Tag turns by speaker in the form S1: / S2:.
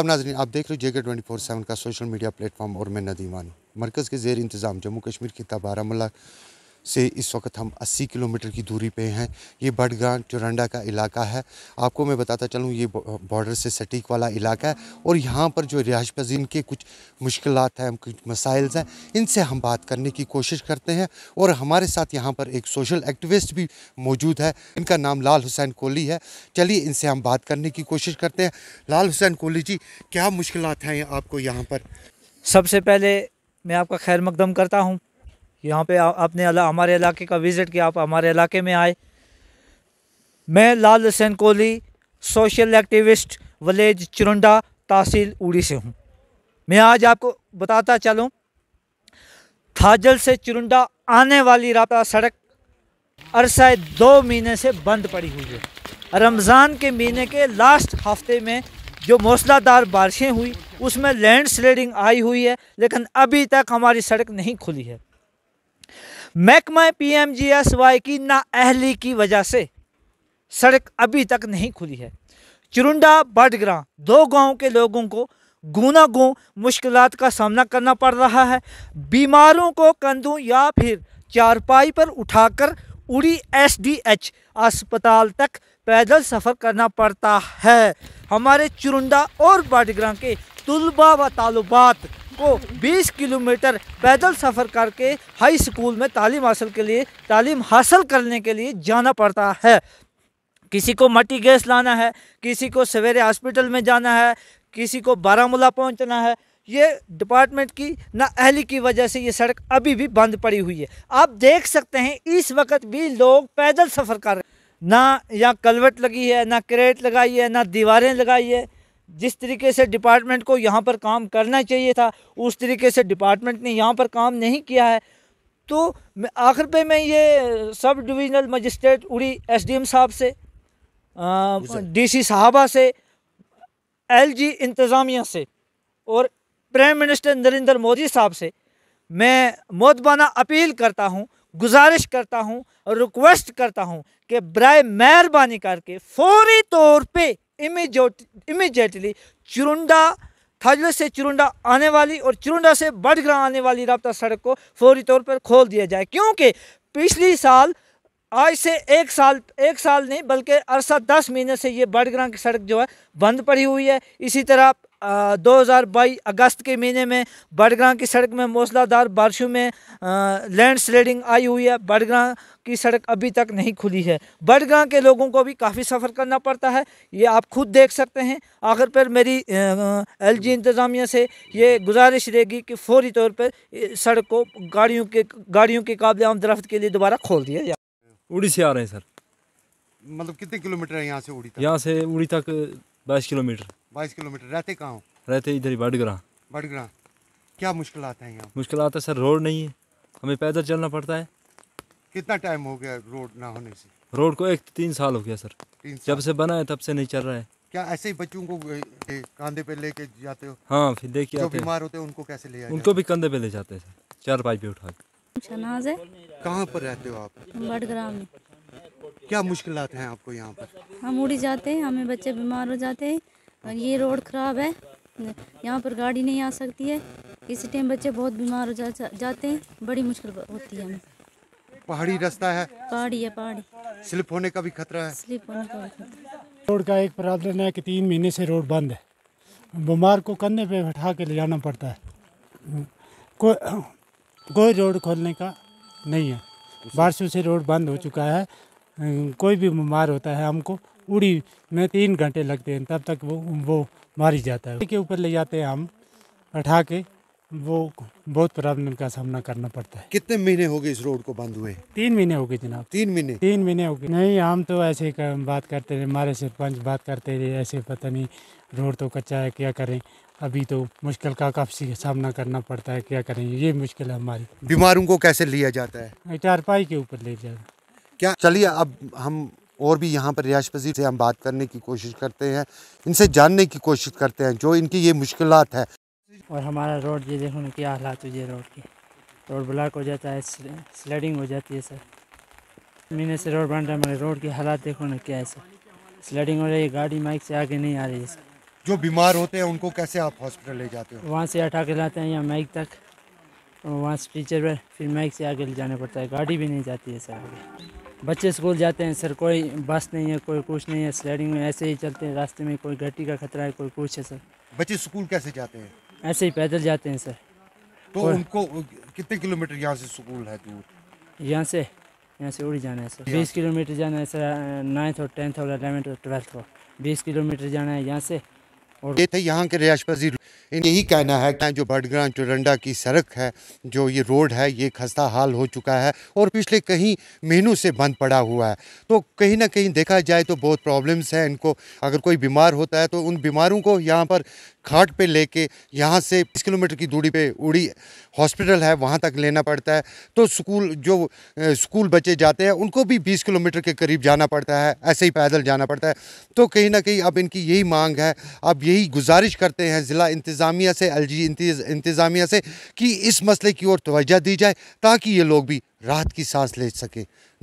S1: आदाब नाजरीन आप देख रहे हो जेके ट्वेंटी फोर सेवन का सोशल मीडिया प्लेटफॉर्म और मैं नदीवानी मरकज़ के जेर इंतज़ाम जम्मू कश्मीर की तबारा से इस वक्त हम 80 किलोमीटर की दूरी पे हैं ये बडगान चुरंडा का इलाका है आपको मैं बताता चलूँ ये बॉर्डर से सटीक वाला इलाका है और यहाँ पर जो रिहाश पजीन के कुछ मुश्किल हैं कुछ मसाइल्स हैं इनसे हम बात करने की कोशिश करते हैं और हमारे साथ यहाँ पर एक सोशल एक्टिविस्ट भी मौजूद है इनका नाम लाल हुसैन कोहली है चलिए इनसे हम बात करने की कोशिश करते हैं लाल हुसैन कोहली जी
S2: क्या मुश्किल हैं आपको यहाँ पर सबसे पहले मैं आपका खैर मकदम करता हूँ यहाँ पे आ, आपने हमारे इलाके का विज़िट किया आप हमारे इलाके में आए मैं Lal Hussain Kohli social activist village Chirunda तहसील उड़ी से हूँ मैं आज आपको बताता चलूँ थाजल से चिरुंडा आने वाली रापा सड़क अरसा दो महीने से बंद पड़ी हुई है रमज़ान के महीने के लास्ट हफ्ते में जो मौसलाधार बारिशें हुई उसमें लैंड स्लेडिंग आई हुई है लेकिन अभी तक हमारी सड़क नहीं खुली है महकमा पीएमजीएसवाई की नाअहली की वजह से सड़क अभी तक नहीं खुली है चुरुंडा बडग्रां दो गांव के लोगों को गुना गु मुश्किल का सामना करना पड़ रहा है बीमारों को कंधों या फिर चारपाई पर उठाकर उड़ी एसडीएच अस्पताल तक पैदल सफ़र करना पड़ता है हमारे चुरुंडा और बडग्रां के तलबा व तालुबात को 20 किलोमीटर पैदल सफ़र करके हाई स्कूल में तालीम हासिल के लिए तालीम हासिल करने के लिए जाना पड़ता है किसी को मट्टी गैस लाना है किसी को सवेरे हॉस्पिटल में जाना है किसी को बारामूला पहुंचना है ये डिपार्टमेंट की ना अहली की वजह से ये सड़क अभी भी बंद पड़ी हुई है आप देख सकते हैं इस वक्त भी लोग पैदल सफ़र कर रहे हैं ना यहाँ कलवट लगी है ना करेट लगाई है ना दीवारें लगाई है जिस तरीके से डिपार्टमेंट को यहाँ पर काम करना चाहिए था उस तरीके से डिपार्टमेंट ने यहाँ पर काम नहीं किया है तो आखिर पे मैं ये सब डिविजनल मजिस्ट्रेट उड़ी एसडीएम साहब से डीसी साहबा से एलजी इंतज़ामिया से और प्राइम मिनिस्टर नरेंद्र मोदी साहब से मैं मोतबाना अपील करता हूँ गुजारिश करता हूँ और रिक्वेस्ट करता हूँ कि बर मेहरबानी करके फौरी तौर पर इमीजिएटली चुरुंडा थाजले से चुरुंडा आने वाली और चुरुंडा से बडग्रां आने वाली रबता सड़क को फौरी तौर पर खोल दिया जाए क्योंकि पिछली साल आज से एक साल एक साल नहीं बल्कि अरसा दस महीने से ये बड़ग्रां की सड़क जो है बंद पड़ी हुई है इसी तरह दो हज़ार बाईस अगस्त के महीने में बड़ग्रां की सड़क में मौसलाधार बारिशों में लैंड स्लेडिंग आई हुई है बड़ग्रां की सड़क अभी तक नहीं खुली है बड़ग्रां के लोगों को भी काफ़ी सफ़र करना पड़ता है ये आप खुद देख सकते हैं आखिर पर मेरी एल जी इंतज़ामिया से ये गुजारिश रहेगी कि फौरी तौर पर सड़क को गाड़ियों के गाड़ियों के काबिल आमदरफ्त के लिए दोबारा खोल दिया जाए उड़ी से आ रहे हैं सर
S1: मतलब कितने किलोमीटर है यहाँ से उड़ी
S2: तक यहाँ से उड़ी तक बाईस किलोमीटर
S1: बाईस किलोमीटर रहते कहाँ
S3: हो रहते इधर ही बडग्रा
S1: बडग्रा क्या मुश्किल आता है यहाँ
S3: मुश्किल आता है सर रोड नहीं है हमें पैदल चलना पड़ता है
S1: कितना टाइम हो गया रोड ना होने से
S3: रोड को एक तीन साल हो गया सर जब से बना है तब से नहीं चल रहा है
S1: क्या ऐसे ही बच्चों को कंधे पे लेके जाते हो हाँ फिर देखिए बीमार होते हैं उनको कैसे ले जाते उनको
S3: भी कंधे पे ले जाते हैं सर चार पाँच पे उठा के शनाज है कहाँ पर रहते हो आप बडग्राम में क्या
S1: मुश्किल हैं आपको यहाँ पर
S3: हम उड़ी जाते हैं हमें बच्चे बीमार हो जाते हैं और ये रोड ख़राब है यहाँ पर गाड़ी नहीं आ सकती है इसी टाइम बच्चे बहुत बीमार हो जा, जाते हैं बड़ी मुश्किल होती है हमें
S1: पहाड़ी रास्ता है
S3: पहाड़ी है पहाड़ी
S1: स्लिप होने का भी खतरा
S3: है स्लिप होने का भी खतरा रोड का एक प्रॉब्लम है कि तीन महीने से रोड बंद है बीमार को कंधे पे बैठा के ले जाना पड़ता है कोई कोई रोड खोलने का नहीं है बारिशों से रोड बंद हो चुका है कोई भी बीमार होता है हमको उड़ी में तीन घंटे लगते हैं तब तक वो वो मारी जाता है के ऊपर ले जाते हैं हम उठा के वो बहुत प्रॉब्लम का सामना करना पड़ता
S1: है कितने महीने हो गए इस रोड को बंद हुए तीन महीने हो गए जनाब तीन महीने तीन
S3: महीने हो गए नहीं हम तो ऐसे बात करते रहे हमारे सरपंच बात करते रहे ऐसे पता नहीं रोड तो कच्चा है क्या करें अभी तो मुश्किल का काफी सामना करना पड़ता है क्या करें ये मुश्किल है हमारी बीमारों
S1: को कैसे लिया जाता
S3: है चारपाई के ऊपर ले जाता
S1: क्या चलिए अब हम और भी यहाँ पर रिहाश पजीर से हम बात करने की कोशिश करते हैं इनसे जानने की कोशिश करते हैं जो इनकी ये मुश्किल है
S3: और हमारा रोड ये देखो ना क्या हालात हुई है रोड की रोड ब्लॉक हो जाता है स्लाइडिंग हो जाती है सर महीने से रोड बन रहा है मगर रोड की हालात देखो ना क्या है सर स्लाइडिंग हो रही है गाड़ी माइक से आगे नहीं आ रही है सर जो बीमार होते हैं उनको
S1: कैसे आप हॉस्पिटल ले जाते
S3: हो वहाँ से हटा के लाते हैं या माइक तक वहाँ से टीचर पर फिर माइक से आगे ले जाना पड़ता है गाड़ी भी नहीं जाती है सर आगे बच्चे स्कूल जाते हैं सर कोई बस नहीं है कोई कुछ नहीं है स्लैडिंग में ऐसे ही चलते हैं रास्ते में कोई गड्डी का खतरा है कोई कुछ है सर
S1: बच्चे स्कूल कैसे जाते हैं
S3: ऐसे ही पैदल जाते हैं सर तो
S1: उनको कितने किलोमीटर यहाँ से स्कूल है दूर
S3: यहाँ से यहाँ से उड़ी जाना है सर बीस किलोमीटर जाना है सर नाइन्थ और टेंथ और अलेवेंथ और ट्वेल्थ को बीस किलोमीटर जाना है यहाँ से और ये थे यहाँ के
S1: रिहाश पजीर यही कहना है कि जो भटग्रां चुरंडा की सड़क है जो ये रोड है ये खस्ता हाल हो चुका है और पिछले कहीं महीनों से बंद पड़ा हुआ है तो कहीं ना कहीं देखा जाए तो बहुत प्रॉब्लम्स हैं इनको अगर कोई बीमार होता है तो उन बीमारों को यहाँ पर घाट पे लेके यहाँ से बीस किलोमीटर की दूरी पे उड़ी हॉस्पिटल है वहाँ तक लेना पड़ता है तो स्कूल जो स्कूल बच्चे जाते हैं उनको भी बीस किलोमीटर के करीब जाना पड़ता है ऐसे ही पैदल जाना पड़ता है तो कहीं ना कहीं अब इनकी यही मांग है अब यही गुजारिश करते हैं ज़िला इंतज़ामिया से एल इंतज़ामिया से कि इस मसले की ओर तोज्जा दी जाए ताकि ये लोग भी राहत की सांस ले सकें